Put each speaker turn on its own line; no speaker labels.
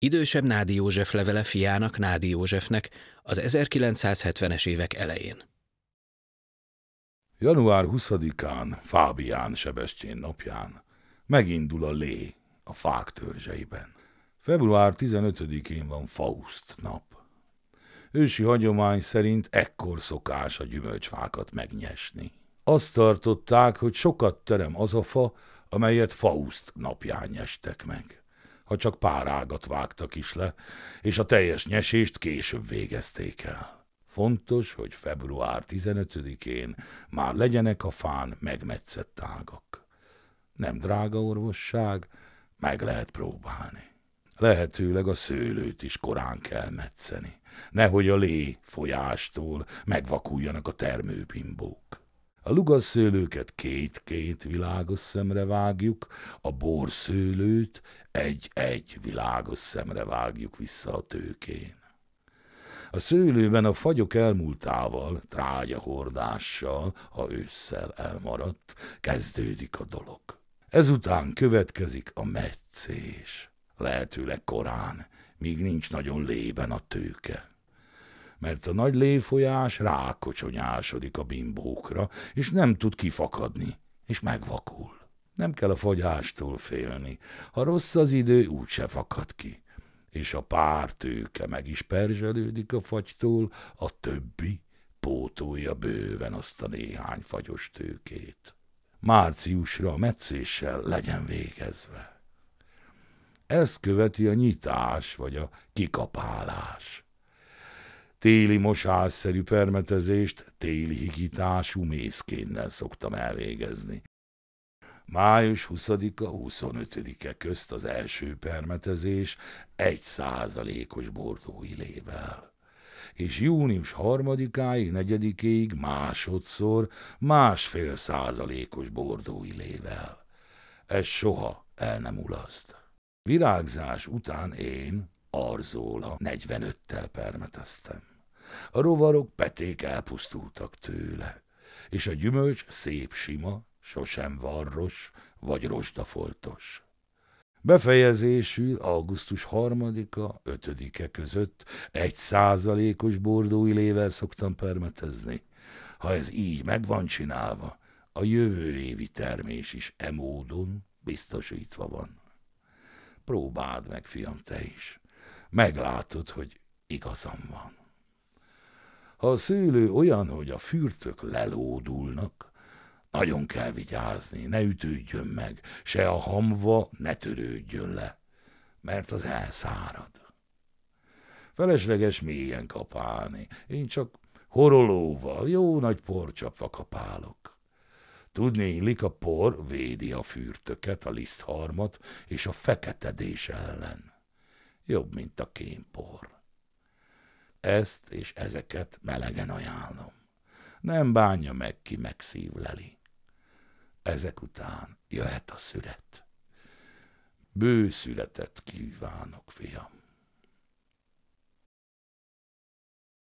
Idősebb Nádi József levele fiának Nádi Józsefnek az 1970-es évek elején. Január 20-án, Fábián Sebestyén napján megindul a lé a fák törzseiben. Február 15-én van Faust nap. Ősi hagyomány szerint ekkor szokás a gyümölcsfákat megnyesni. Azt tartották, hogy sokat terem az a fa, amelyet Faust napján nyestek meg ha csak pár ágat vágtak is le, és a teljes nyesést később végezték el. Fontos, hogy február 15-én már legyenek a fán megmetszett ágak. Nem drága orvosság, meg lehet próbálni. Lehetőleg a szőlőt is korán kell metszeni, nehogy a lé folyástól megvakuljanak a termőpimbók. A lugaszőlőket két-két világos szemre vágjuk, a borszőlőt egy-egy világos szemre vágjuk vissza a tőkén. A szőlőben a fagyok elmúltával, trágyahordással, ha ősszel elmaradt, kezdődik a dolog. Ezután következik a meccés, lehetőleg korán, míg nincs nagyon lében a tőke mert a nagy léfolyás rákocsonyásodik a bimbókra, és nem tud kifakadni, és megvakul. Nem kell a fogyástól félni, ha rossz az idő, úgyse fakad ki. És a pár tőke meg is perzselődik a fagytól, a többi pótolja bőven azt a néhány fagyos tőkét. Márciusra a meccéssel legyen végezve. Ezt követi a nyitás vagy a kikapálás téli mosásszerű permetezést téli higítású mészkénnel szoktam elvégezni. Május 20-a 25-e közt az első permetezés egy százalékos lével. és június 3-áig, 4 másodszor másfél százalékos lével. Ez soha el nem ulaszt. Virágzás után én, Arzóla 45-tel permeteztem. A rovarok peték elpusztultak tőle, és a gyümölcs szép sima, sosem varros vagy rostafoltos. Befejezésül augusztus harmadika ötödike között egy százalékos bordói lével szoktam permetezni. Ha ez így meg van csinálva, a jövő évi termés is e módon biztosítva van. Próbáld meg, fiam, te is meglátod, hogy igazam van. Ha a szőlő olyan, hogy a fürtök lelódulnak, nagyon kell vigyázni, ne ütődjön meg, se a hamva ne törődjön le, mert az elszárad. Felesleges mélyen kapálni, én csak horolóval, jó nagy porcsapva kapálok. Tudni illik, a por védi a fürtöket, a lisztharmat és a feketedés ellen jobb, mint a kémpor. Ezt és ezeket melegen ajánlom. Nem bánja meg, ki megszívleli. Ezek után jöhet a szület. Bőszületet kívánok, fiam.